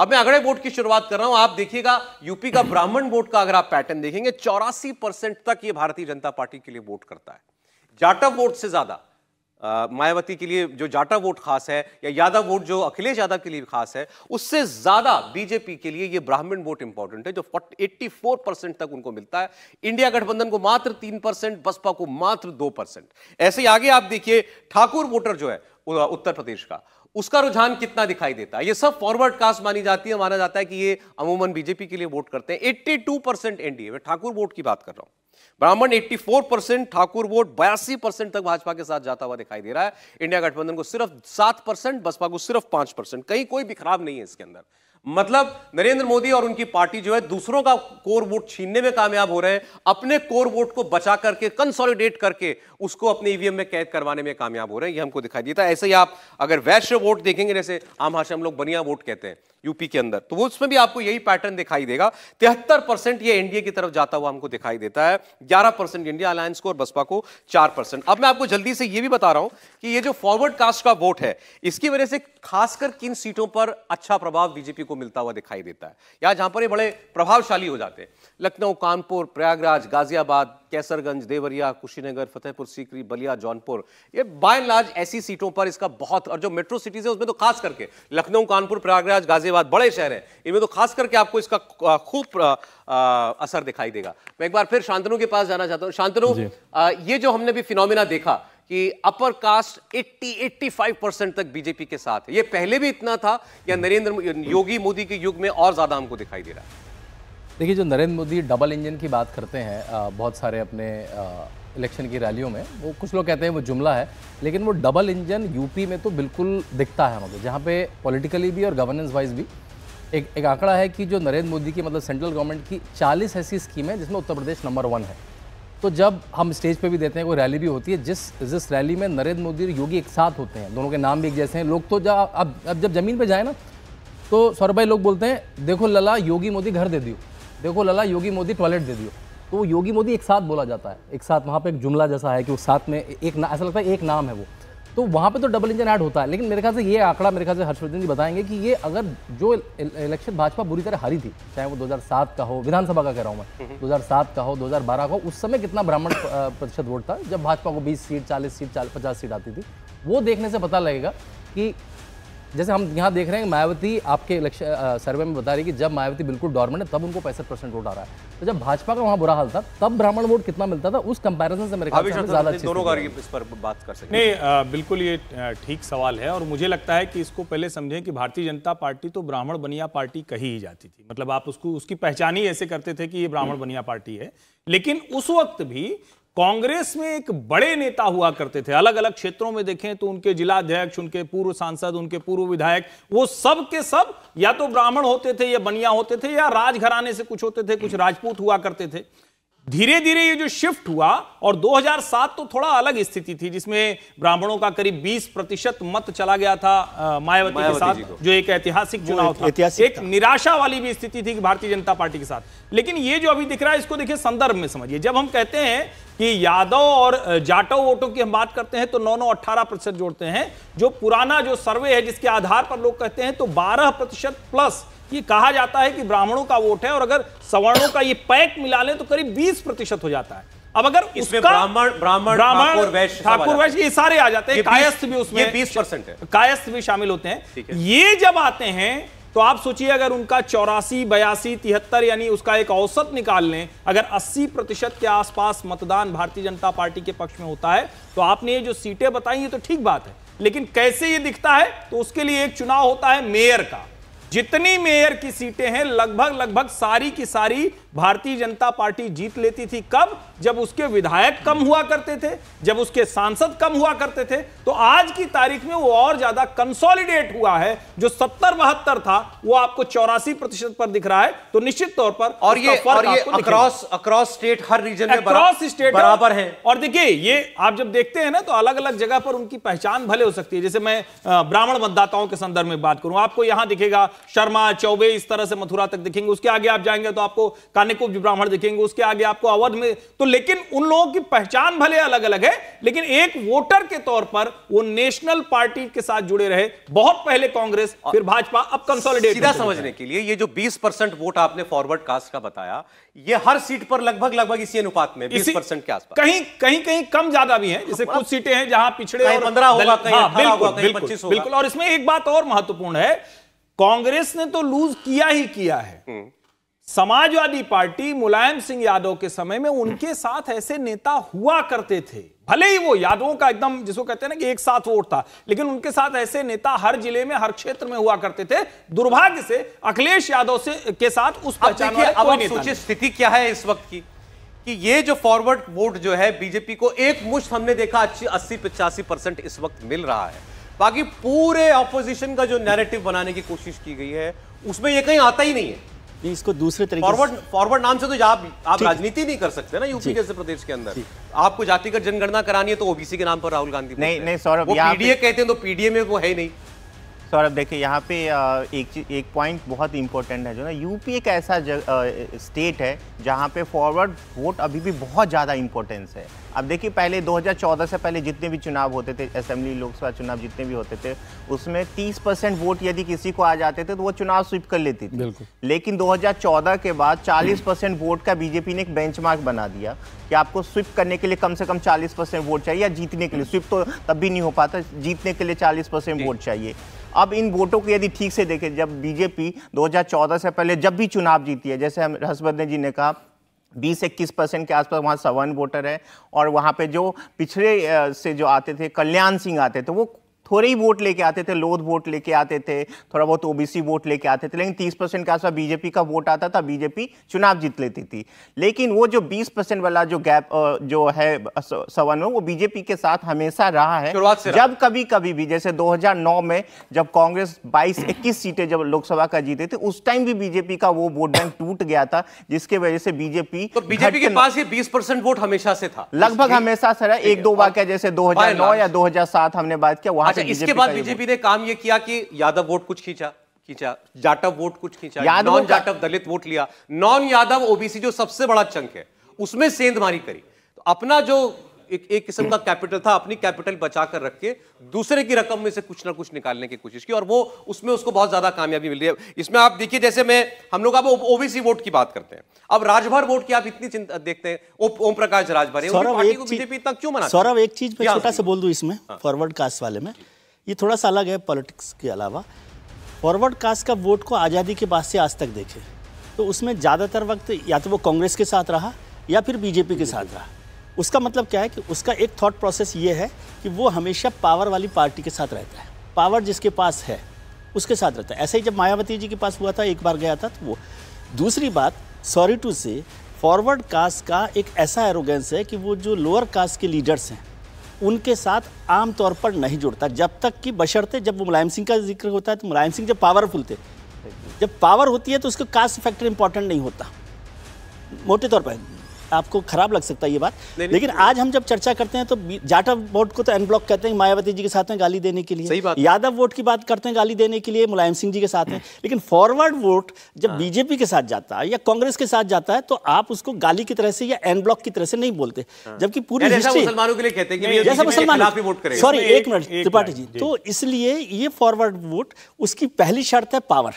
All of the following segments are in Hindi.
अब मैं अगड़े बोर्ड की शुरुआत कर रहा हूं आप देखिएगा यूपी का ब्राह्मण वोट का अगर आप पैटर्न देखेंगे चौरासी परसेंट तक ये भारतीय जनता पार्टी के लिए वोट करता है जाटव वोट से ज्यादा मायावती के लिए जो जाटव वोट खास है या यादव वोट जो अखिलेश यादव के लिए खास है उससे ज्यादा बीजेपी के लिए ये ब्राह्मण वोट इंपॉर्टेंट है जो 84 परसेंट तक उनको मिलता है इंडिया गठबंधन को मात्र तीन परसेंट बसपा को मात्र दो परसेंट ऐसे ही आगे आप देखिए ठाकुर वोटर जो है उत्तर प्रदेश का उसका रुझान कितना दिखाई देता है ये सब फॉरवर्ड कास्ट मानी जाती है माना जाता है कि ये अमूमन बीजेपी के लिए वोट करते हैं 82 परसेंट एनडीए में ठाकुर वोट की बात कर रहा हूं ब्राह्मण 84 परसेंट ठाकुर वोट बयासी परसेंट तक भाजपा के साथ जाता हुआ दिखाई दे रहा है इंडिया गठबंधन को सिर्फ सात परसेंट बसपा को सिर्फ पांच परसेंट कहीं कोई बिखराव नहीं है इसके अंदर मतलब नरेंद्र मोदी और उनकी पार्टी जो है दूसरों का कोर वोट छीनने में कामयाब हो रहे हैं अपने कोर वोट को बचा करके कंसोलिडेट करके उसको अपने ईवीएम e में कैद करवाने में कामयाब हो रहे हैं ये हमको दिखाई देता है ऐसे ही आप अगर वैश्य वोट देखेंगे जैसे आम भाषा हम लोग बनिया वोट कहते हैं यूपी के अंदर तो वो उसमें भी आपको यही पैटर्न दिखाई देगा तिहत्तर परसेंट ये एनडीए की तरफ जाता हुआ हमको दिखाई देता है ग्यारह परसेंट इंडिया अलायंस को और बसपा को चार परसेंट अब मैं आपको जल्दी से ये भी बता रहा हूं कि ये जो फॉरवर्ड कास्ट का वोट है इसकी वजह से खासकर किन सीटों पर अच्छा प्रभाव बीजेपी को मिलता हुआ दिखाई देता है या जहां पर ये बड़े प्रभावशाली हो जाते हैं लखनऊ कानपुर प्रयागराज गाजियाबाद कैसरगंज देवरिया कुशीनगर फतेहपुर सीकरी बलिया जौनपुर ये बाय लार्ज ऐसी सीटों पर इसका बहुत और जो मेट्रो सिटीज है उसमें तो खास करके लखनऊ कानपुर प्रयागराज गाजियाबाद बड़े शहर हैं इनमें तो खास करके आपको इसका खूब असर दिखाई देगा मैं एक बार फिर शांतनु के पास जाना चाहता हूँ शांतनु ये जो हमने भी फिनोमिना देखा कि अपर कास्ट 80-85 परसेंट तक बीजेपी के साथ है ये पहले भी इतना था या नरेंद्र योगी मोदी के युग में और ज्यादा हमको दिखाई दे रहा है देखिए जो नरेंद्र मोदी डबल इंजन की बात करते हैं बहुत सारे अपने इलेक्शन की रैलियों में वो कुछ लोग कहते हैं वो जुमला है लेकिन वो डबल इंजन यूपी में तो बिल्कुल दिखता है मतलब जहाँ पे पॉलिटिकली भी और गवर्नेंस वाइज भी एक एक आंकड़ा है कि जो नरेंद्र मोदी की मतलब सेंट्रल गवर्नमेंट की 40 ऐसी स्कीम है जिसमें उत्तर प्रदेश नंबर वन है तो जब हम स्टेज पर भी देते हैं कोई रैली भी होती है जिस जिस रैली में नरेंद्र मोदी और योगी एक साथ होते हैं दोनों के नाम भी एक जैसे हैं लोग तो जा अब अब जब जमीन पर जाए ना तो सौरभ भाई लोग बोलते हैं देखो लला योगी मोदी घर दे दियो देखो लला योगी मोदी टॉयलेट दे दियो तो योगी मोदी एक साथ बोला जाता है एक साथ वहाँ पे एक जुमला जैसा है कि उस साथ में एक ना ऐसा लगता है एक नाम है वो तो वहाँ पे तो डबल इंजन ऐड होता है लेकिन मेरे ख्याल से ये आंकड़ा मेरे ख्याल से हर्षवर्धन जी बताएंगे कि ये अगर जो इलेक्शन भाजपा बुरी तरह हारी थी चाहे वो 2007 का हो विधानसभा का कह रहा हूँ मैं 2007 हम्म। का हो 2012 का हो उस समय कितना ब्राह्मण प्रतिशत वोट था जब भाजपा को 20 सीट 40 सीट 50 सीट आती थी वो देखने से पता लगेगा कि जैसे हम यहाँ देख रहे हैं मायावती आपके इलेक्शन सर्वे में बता रही है कि जब मायावती बिल्कुल डॉर्मेंट है तब उनको पैंसठ परसेंट वोट आ रहा है तो जब भाजपा का वहाँ बुरा हाल था तब ब्राह्मण वोट कितना मिलता था उस कंपैरिजन से मेरे ख्याल से ज्यादा दोनों का इस पर बात कर सकते नहीं आ, बिल्कुल ये ठीक सवाल है और मुझे लगता है कि इसको पहले समझें कि भारतीय जनता पार्टी तो ब्राह्मण बनिया पार्टी कही ही जाती थी मतलब आप उसको उसकी पहचान ही ऐसे करते थे कि ये ब्राह्मण बनिया पार्टी है लेकिन उस वक्त भी कांग्रेस में एक बड़े नेता हुआ करते थे अलग अलग क्षेत्रों में देखें तो उनके जिलाध्यक्ष उनके पूर्व सांसद उनके पूर्व विधायक वो सब के सब या तो ब्राह्मण होते थे या बनिया होते थे या राजघराने से कुछ होते थे कुछ राजपूत हुआ करते थे धीरे धीरे ये जो शिफ्ट हुआ और 2007 तो थोड़ा अलग स्थिति थी जिसमें ब्राह्मणों का करीब 20 प्रतिशत मत चला गया था मायावती, के साथ जो एक ऐतिहासिक चुनाव था ऐतिहासिक एक था। निराशा वाली भी स्थिति थी भारतीय जनता पार्टी के साथ लेकिन ये जो अभी दिख रहा है इसको देखिए संदर्भ में समझिए जब हम कहते हैं कि यादव और जाटव वोटों की हम बात करते हैं तो नौ नौ अट्ठारह प्रतिशत जोड़ते हैं जो पुराना जो सर्वे है जिसके आधार पर लोग कहते हैं तो बारह प्रतिशत प्लस ये कहा जाता है कि ब्राह्मणों का वोट है और अगर सवर्णों का ये पैक मिला लें तो करीब बीस प्रतिशत हो जाता है अब अगर इसमें ब्राह्मण ब्राह्मण ठाकुर वैश्य ठाकुर वैश्य ये सारे आ जाते हैं कायस्थ भी उसमें बीस परसेंट कायस्थ भी शामिल होते हैं ये जब आते हैं तो आप सोचिए अगर उनका चौरासी बयासी तिहत्तर यानी उसका एक औसत निकाल लें अगर 80 प्रतिशत के आसपास मतदान भारतीय जनता पार्टी के पक्ष में होता है तो आपने ये जो सीटें बताई ये तो ठीक बात है लेकिन कैसे ये दिखता है तो उसके लिए एक चुनाव होता है मेयर का जितनी मेयर की सीटें हैं लगभग लगभग सारी की सारी भारतीय जनता पार्टी जीत लेती थी कब जब उसके विधायक कम हुआ करते थे जब उसके सांसद कम हुआ करते थे तो आज की तारीख में वो और ज्यादा कंसोलिडेट हुआ है जो सत्तर बहत्तर था वो आपको चौरासी प्रतिशत पर दिख रहा है तो निश्चित तौर पर और ये और ये अक्रॉस अक्रॉस स्टेट हर रीजन में अक्रॉस स्टेट बराबर है और देखिए ये आप जब देखते हैं ना तो अलग अलग जगह पर उनकी पहचान भले हो सकती है जैसे मैं ब्राह्मण मतदाताओं के संदर्भ में बात करूं आपको यहां दिखेगा शर्मा चौबे इस तरह से मथुरा तक दिखेंगे उसके आगे आप जाएंगे तो आपको कानेकुब्ज ब्राह्मण दिखेंगे उसके आगे आपको अवध में तो लेकिन उन लोगों की पहचान भले अलग अलग है लेकिन एक वोटर के तौर पर वो नेशनल पार्टी के साथ जुड़े रहे बहुत पहले कांग्रेस फिर भाजपा अब कंसोलिडेट सीधा समझने के लिए ये जो बीस वोट आपने फॉरवर्ड कास्ट का बताया ये हर सीट पर लगभग लगभग इसी अनुपात में बीस परसेंट के आसपास कहीं कहीं कहीं कम ज्यादा भी है जैसे हाँ, कुछ सीटें हैं जहां पिछड़े पंद्रह होगा कहीं हाँ, बिल्कुल और इसमें एक बात और महत्वपूर्ण है कांग्रेस ने तो लूज किया ही किया है हम्म। समाजवादी पार्टी मुलायम सिंह यादव के समय में उनके हम्म। साथ ऐसे नेता हुआ करते थे भले ही वो यादवों का एकदम जिसको कहते हैं ना कि एक साथ वोट था लेकिन उनके साथ ऐसे नेता हर जिले में हर क्षेत्र में हुआ करते थे दुर्भाग्य से अखिलेश यादव से के साथ उस पहचान स्थिति क्या है इस वक्त की कि ये जो फॉरवर्ड वोट जो है बीजेपी को एक मुश्त हमने देखा अच्छी अस्सी पचासी परसेंट इस वक्त मिल रहा है बाकी पूरे ऑपोजिशन का जो नैरेटिव बनाने की कोशिश की गई है उसमें ये कहीं आता ही नहीं है इसको दूसरे तरीके फॉरवर्ड फॉरवर्ड नाम से तो आप आप राजनीति नहीं कर सकते ना यूपी जैसे प्रदेश के अंदर आपको जातिगत जनगणना करानी है तो ओबीसी के नाम पर राहुल गांधी नहीं नहीं सौरभ वो पीडीए कहते हैं तो पीडीए में वो है नहीं सौरभ देखिए यहाँ पे एक एक पॉइंट बहुत इंपॉर्टेंट है जो ना यूपी एक ऐसा स्टेट है जहाँ पे फॉरवर्ड वोट अभी भी बहुत ज़्यादा इंपॉर्टेंस है अब देखिए पहले 2014 से पहले जितने भी चुनाव होते थे असेंबली लोकसभा चुनाव जितने भी होते थे उसमें 30 परसेंट वोट यदि किसी को आ जाते थे तो वो चुनाव स्वीप कर लेती थी लेकिन 2014 के बाद 40 परसेंट वोट का बीजेपी ने एक बेंचमार्क बना दिया कि आपको स्विप करने के लिए कम से कम 40 परसेंट वोट चाहिए या जीतने के लिए स्विप तो तब भी नहीं हो पाता जीतने के लिए चालीस परसेंट वोट चाहिए अब इन वोटों को यदि ठीक से देखें जब बीजेपी 2014 से पहले जब भी चुनाव जीती है जैसे हम हर्षवर्धन जी ने कहा बीस इक्कीस परसेंट के आसपास वहाँ सवन वोटर है और वहाँ पे जो पिछड़े से जो आते थे कल्याण सिंह आते थे वो थोड़े ही वोट लेके आते थे लोध वोट लेके आते थे थोड़ा बहुत ओबीसी वोट लेके आते थे लेकिन तीस परसेंट के आसपास बीजेपी का वोट आता था बीजेपी चुनाव जीत लेती थी लेकिन वो जो बीस परसेंट वाला जो गैप जो है सवन में वो बीजेपी के साथ हमेशा रहा है जब कभी कभी भी जैसे दो में जब कांग्रेस बाईस इक्कीस सीटें जब लोकसभा का जीते थे उस टाइम भी बीजेपी का वो वोट बैंक टूट गया था जिसके वजह से बीजेपी तो बीजेपी के पास ये बीस परसेंट वोट हमेशा से था लगभग हमेशा से रहा एक दो वाक्य जैसे दो या सात हमने बात किया वहां अच्छा, अच्छा इसके बाद बीजेपी ने काम ये किया कि यादव वोट कुछ खींचा खींचा जाटव वोट कुछ खींचा नॉन जाटव दलित वोट लिया नॉन यादव ओबीसी जो सबसे बड़ा चंक है उसमें सेंध मारी करी तो अपना जो एक एक किस्म का कैपिटल था अपनी कैपिटल बचा कर रख के दूसरे की रकम में से कुछ ना कुछ निकालने की कोशिश की और वो उसमें उसको बहुत ज्यादा कामयाबी मिल रही है इसमें आप देखिए जैसे मैं हम लोग अब ओबीसी वोट की बात करते हैं अब राजभर वोट की आप इतनी चिंता देखते हैं ओम प्रकाश राजभर बीजेपी इतना क्यों मना सौरभ एक चीज से छोटा सा बोल दू इसमें हाँ। फॉरवर्ड कास्ट वाले में ये थोड़ा सा अलग है पॉलिटिक्स के अलावा फॉरवर्ड कास्ट का वोट को आज़ादी के बाद से आज तक देखे तो उसमें ज़्यादातर वक्त या तो वो कांग्रेस के साथ रहा या फिर बीजेपी के साथ रहा उसका मतलब क्या है कि उसका एक थॉट प्रोसेस ये है कि वो हमेशा पावर वाली पार्टी के साथ रहता है पावर जिसके पास है उसके साथ रहता है ऐसे ही जब मायावती जी के पास हुआ था एक बार गया था तो वो दूसरी बात sorry to say forward caste का एक ऐसा एरोगेंस है कि वो जो लोअर कास्ट के लीडर्स हैं उनके साथ आम तौर पर नहीं जुड़ता जब तक कि बशर्ते जब वो मुलायम सिंह का जिक्र होता है तो मुलायम सिंह जब पावरफुल थे जब पावर होती है तो उसका कास्ट फैक्टर इंपॉर्टेंट नहीं होता मोटे तौर पर आपको खराब लग सकता है ये बात लेकिन आज हम जब चर्चा करते हैं तो जाटव वोट को तो अनब्लॉक कहते हैं मायावती जी के साथ में गाली देने के लिए सही बात यादव वोट की बात करते हैं गाली देने के लिए मुलायम सिंह जी के साथ में हम्म। लेकिन फॉरवर्ड वोट जब हाँ। बीजेपी के साथ जाता है या कांग्रेस के साथ जाता है तो आप उसको गाली की तरह से या एनब्लॉक की तरह से नहीं बोलते हाँ। जबकि पूरी मुसलमानों के लिए कहते हैं जैसा मुसलमान सॉरी एक मिनट त्रिपाठी जी तो इसलिए ये फॉरवर्ड वोट उसकी पहली शर्त है पावर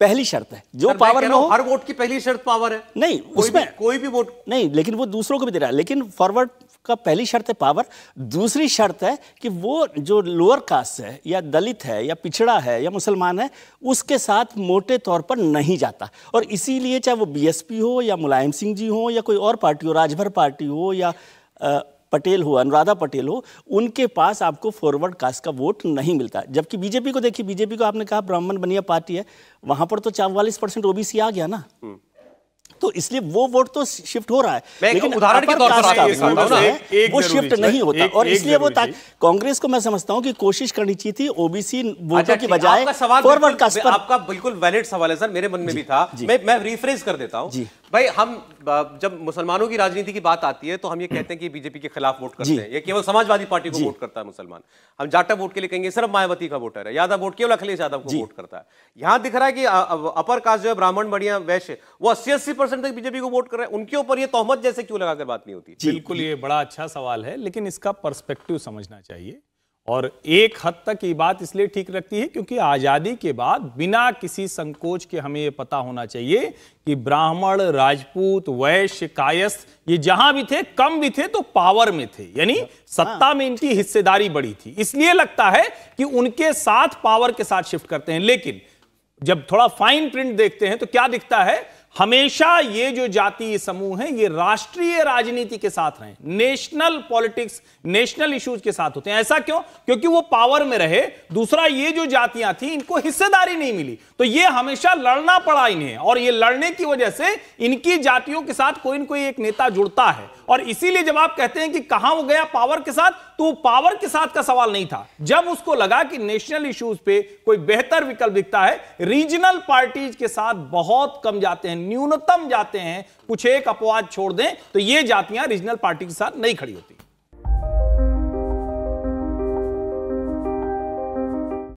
पहली शर्त है जो पावर में हो हर वोट की पहली शर्त पावर है नहीं उसमें कोई भी वोट नहीं लेकिन वो दूसरों को भी दे रहा है लेकिन फॉरवर्ड का पहली शर्त है पावर दूसरी शर्त है कि वो जो लोअर कास्ट है या दलित है या पिछड़ा है या मुसलमान है उसके साथ मोटे तौर पर नहीं जाता और इसीलिए चाहे वो बीएसपी हो या मुलायम सिंह जी हो या कोई और पार्टी हो राजभर पार्टी हो या आ, पटेल हो अनुराधा पटेल हो उनके पास आपको फॉरवर्ड कास्ट का वोट नहीं मिलता जबकि बीजेपी को देखिए बीजेपी को आपने कहा ब्राह्मण बनिया पार्टी है वहां पर तो चौवालीस परसेंट ओबीसी आ गया ना हम्म। तो इसलिए वो वोट तो शिफ्ट हो रहा है लेकिन उदाहरण के तौर पर वो शिफ्ट नहीं होता और इसलिए वो कांग्रेस को मैं समझता हूँ कि कोशिश करनी चाहिए थी ओबीसी वोटों की बजाय फॉरवर्ड कास्ट आपका बिल्कुल वैलिड सवाल है सर मेरे मन में भी था मैं मैं रिफ्रेज कर देता हूँ भाई हम जब मुसलमानों की राजनीति की बात आती है तो हम ये कहते हैं कि बीजेपी के खिलाफ वोट करते हैं ये केवल समाजवादी पार्टी को वोट करता है मुसलमान हम जाटा वोट के लिए कहेंगे सिर्फ मायावती का वोटर है यादव वोट केवल अखिलेश यादव को वोट करता है यहां दिख रहा है कि अपर कास्ट जो है ब्राह्मण बढ़िया वैश्य वो अस्सी अस्सी परसेंट तक बीजेपी को वोट कर रहे हैं उनके ऊपर ये तोहमत जैसे क्यों लगाकर बात नहीं होती बिल्कुल ये बड़ा अच्छा सवाल है लेकिन इसका परस्पेक्टिव समझना चाहिए और एक हद तक ये बात इसलिए ठीक रखती है क्योंकि आज़ादी के बाद बिना किसी संकोच के हमें यह पता होना चाहिए कि ब्राह्मण राजपूत वैश्य कायस्थ ये जहां भी थे कम भी थे तो पावर में थे यानी हाँ। सत्ता में इनकी हिस्सेदारी बड़ी थी इसलिए लगता है कि उनके साथ पावर के साथ शिफ्ट करते हैं लेकिन जब थोड़ा फाइन प्रिंट देखते हैं तो क्या दिखता है हमेशा ये जो जातीय समूह हैं ये राष्ट्रीय राजनीति के साथ रहे नेशनल पॉलिटिक्स नेशनल इश्यूज के साथ होते हैं ऐसा क्यों क्योंकि वो पावर में रहे दूसरा ये जो जातियां थी इनको हिस्सेदारी नहीं मिली तो ये हमेशा लड़ना पड़ा इन्हें और ये लड़ने की वजह से इनकी जातियों के साथ कोई ना कोई एक नेता जुड़ता है और इसीलिए जब आप कहते हैं कि कहां वो गया पावर के साथ तो वो पावर के साथ का सवाल नहीं था जब उसको लगा कि नेशनल इश्यूज पे कोई बेहतर विकल्प दिखता है रीजनल पार्टीज के साथ बहुत कम जाते हैं न्यूनतम जाते हैं कुछ एक अपवाद छोड़ दें तो ये जातियां रीजनल पार्टी के साथ नहीं खड़ी होती